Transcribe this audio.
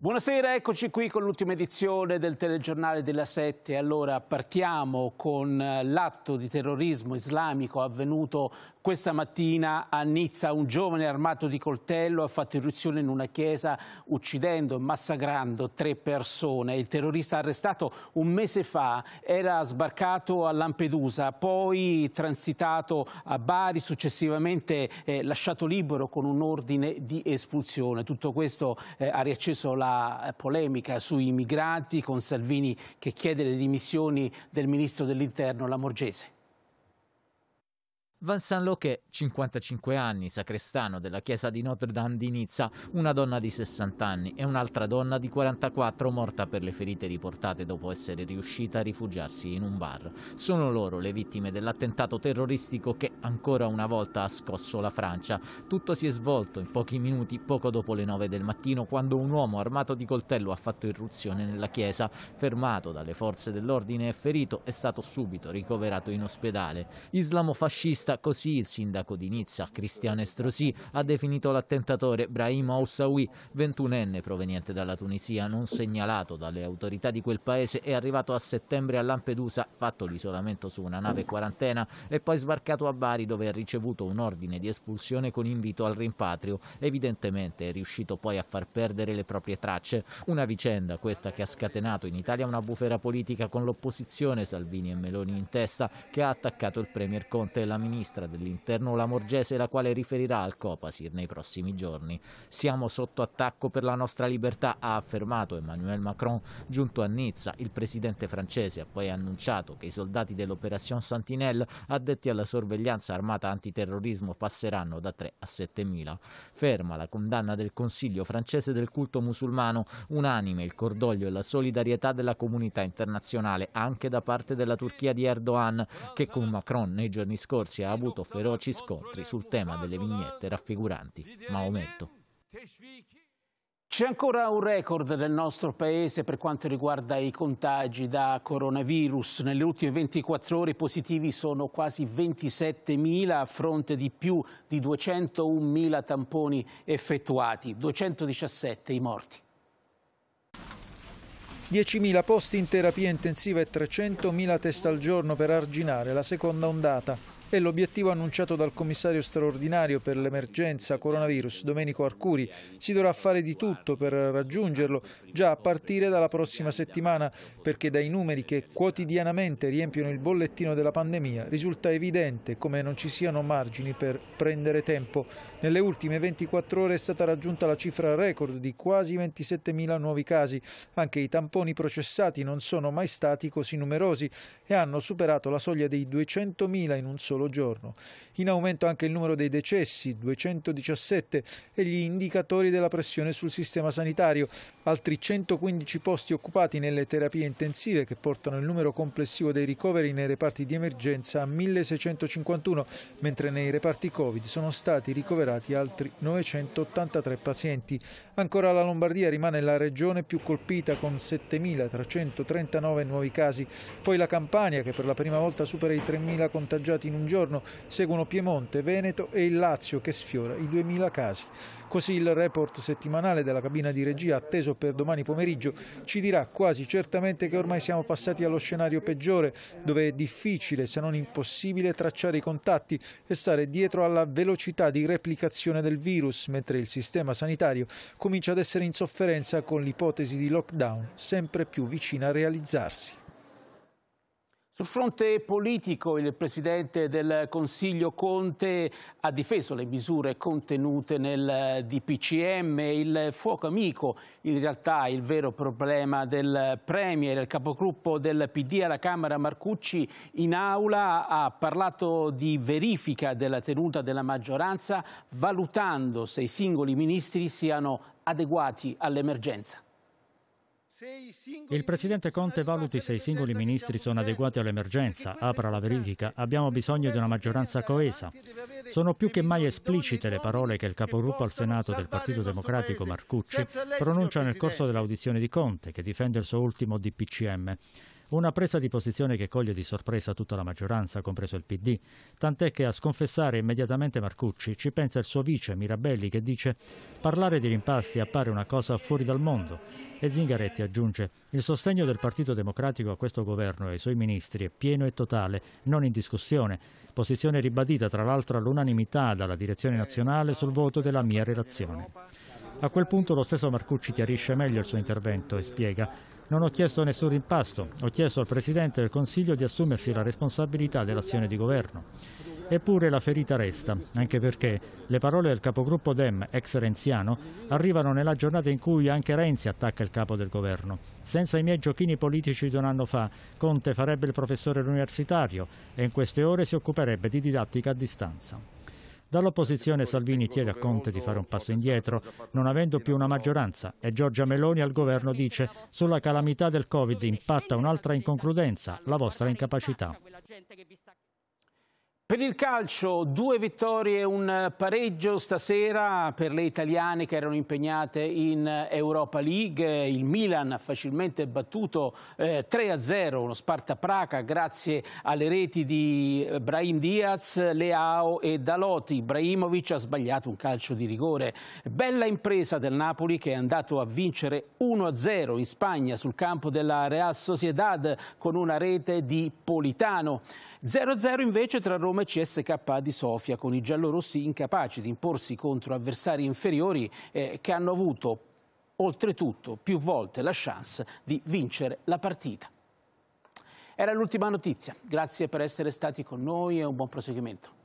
Buonasera, eccoci qui con l'ultima edizione del telegiornale della Sette. Allora partiamo con eh, l'atto di terrorismo islamico avvenuto questa mattina a Nizza. Un giovane armato di coltello ha fatto irruzione in una chiesa uccidendo e massacrando tre persone. Il terrorista arrestato un mese fa era sbarcato a Lampedusa, poi transitato a Bari, successivamente eh, lasciato libero con un ordine di espulsione. Tutto questo eh, ha riacceso la la eh, polemica sui migranti con Salvini che chiede le dimissioni del ministro dell'interno Lamorgese. Vincent Loquet, 55 anni, sacrestano della chiesa di Notre Dame di Nizza, una donna di 60 anni e un'altra donna di 44 morta per le ferite riportate dopo essere riuscita a rifugiarsi in un bar. Sono loro le vittime dell'attentato terroristico che ancora una volta ha scosso la Francia. Tutto si è svolto in pochi minuti poco dopo le 9 del mattino quando un uomo armato di coltello ha fatto irruzione nella chiesa. Fermato dalle forze dell'ordine e ferito è stato subito ricoverato in ospedale. Islamofascista terrorista, così il sindaco di Nizza, Cristiano Estrosi, ha definito l'attentatore Brahim Oussaoui, 21enne proveniente dalla Tunisia, non segnalato dalle autorità di quel paese, è arrivato a settembre a Lampedusa, fatto l'isolamento su una nave quarantena e poi sbarcato a Bari dove ha ricevuto un ordine di espulsione con invito al rimpatrio. Evidentemente è riuscito poi a far perdere le proprie tracce. Una vicenda questa che ha scatenato in Italia una bufera politica con l'opposizione, Salvini e Meloni in testa, che ha attaccato il Premier Conte e la ministra ministra dell'interno lamorgese la quale riferirà al Copasir nei prossimi giorni. Siamo sotto attacco per la nostra libertà, ha affermato Emmanuel Macron giunto a Nizza. Il presidente francese ha poi annunciato che i soldati dell'Operation Sentinelle addetti alla sorveglianza armata antiterrorismo passeranno da 3 a 7 mila. Ferma la condanna del Consiglio francese del culto musulmano, unanime il cordoglio e la solidarietà della comunità internazionale anche da parte della Turchia di Erdogan che con Macron nei giorni scorsi ha ha avuto feroci scontri sul tema delle vignette raffiguranti Maometto. C'è ancora un record del nostro paese per quanto riguarda i contagi da coronavirus. Nelle ultime 24 ore i positivi sono quasi 27.000 a fronte di più di 201.000 tamponi effettuati, 217 i morti. 10.000 posti in terapia intensiva e 300.000 test al giorno per arginare la seconda ondata. È l'obiettivo annunciato dal commissario straordinario per l'emergenza coronavirus, Domenico Arcuri. Si dovrà fare di tutto per raggiungerlo già a partire dalla prossima settimana, perché dai numeri che quotidianamente riempiono il bollettino della pandemia risulta evidente come non ci siano margini per prendere tempo. Nelle ultime 24 ore è stata raggiunta la cifra record di quasi 27.000 nuovi casi. Anche i tamponi processati non sono mai stati così numerosi e hanno superato la soglia dei 200.000 in un solo solo giorno. In aumento anche il numero dei decessi, 217, e gli indicatori della pressione sul sistema sanitario, altri 115 posti occupati nelle terapie intensive che portano il numero complessivo dei ricoveri nei reparti di emergenza a 1651, mentre nei reparti Covid sono stati ricoverati altri 983 pazienti. Ancora la Lombardia rimane la regione più colpita con 7.339 nuovi casi, poi la Campania che per la prima volta supera i 3.000 contagiati in un giorno seguono Piemonte, Veneto e il Lazio che sfiora i 2000 casi. Così il report settimanale della cabina di regia atteso per domani pomeriggio ci dirà quasi certamente che ormai siamo passati allo scenario peggiore dove è difficile se non impossibile tracciare i contatti e stare dietro alla velocità di replicazione del virus mentre il sistema sanitario comincia ad essere in sofferenza con l'ipotesi di lockdown sempre più vicina a realizzarsi. Sul fronte politico il Presidente del Consiglio Conte ha difeso le misure contenute nel DPCM, il fuoco amico, in realtà il vero problema del Premier, il capogruppo del PD alla Camera Marcucci in aula ha parlato di verifica della tenuta della maggioranza valutando se i singoli ministri siano adeguati all'emergenza. Il presidente Conte valuti se i singoli ministri sono adeguati all'emergenza, apra la verifica, abbiamo bisogno di una maggioranza coesa. Sono più che mai esplicite le parole che il capogruppo al Senato del Partito Democratico Marcucci pronuncia nel corso dell'audizione di Conte, che difende il suo ultimo DPCM. Una presa di posizione che coglie di sorpresa tutta la maggioranza, compreso il PD, tant'è che a sconfessare immediatamente Marcucci ci pensa il suo vice Mirabelli che dice parlare di rimpasti appare una cosa fuori dal mondo e Zingaretti aggiunge il sostegno del Partito Democratico a questo governo e ai suoi ministri è pieno e totale, non in discussione, posizione ribadita tra l'altro all'unanimità dalla direzione nazionale sul voto della mia relazione. A quel punto lo stesso Marcucci chiarisce meglio il suo intervento e spiega non ho chiesto nessun rimpasto, ho chiesto al Presidente del Consiglio di assumersi la responsabilità dell'azione di governo. Eppure la ferita resta, anche perché le parole del capogruppo Dem, ex renziano, arrivano nella giornata in cui anche Renzi attacca il capo del governo. Senza i miei giochini politici di un anno fa, Conte farebbe il professore universitario e in queste ore si occuperebbe di didattica a distanza. Dall'opposizione Salvini chiede a Conte di fare un passo indietro, non avendo più una maggioranza, e Giorgia Meloni al governo dice sulla calamità del Covid impatta un'altra inconcludenza, la vostra incapacità. Per il calcio due vittorie e un pareggio stasera per le italiane che erano impegnate in Europa League. Il Milan ha facilmente battuto eh, 3-0, uno Sparta Praca grazie alle reti di Brahim Diaz, Leao e Daloti. Ibrahimovic ha sbagliato un calcio di rigore. Bella impresa del Napoli che è andato a vincere 1-0 in Spagna sul campo della Real Sociedad con una rete di Politano. 0-0 invece tra Roma come CSK di Sofia con i giallorossi incapaci di imporsi contro avversari inferiori eh, che hanno avuto oltretutto più volte la chance di vincere la partita. Era l'ultima notizia, grazie per essere stati con noi e un buon proseguimento.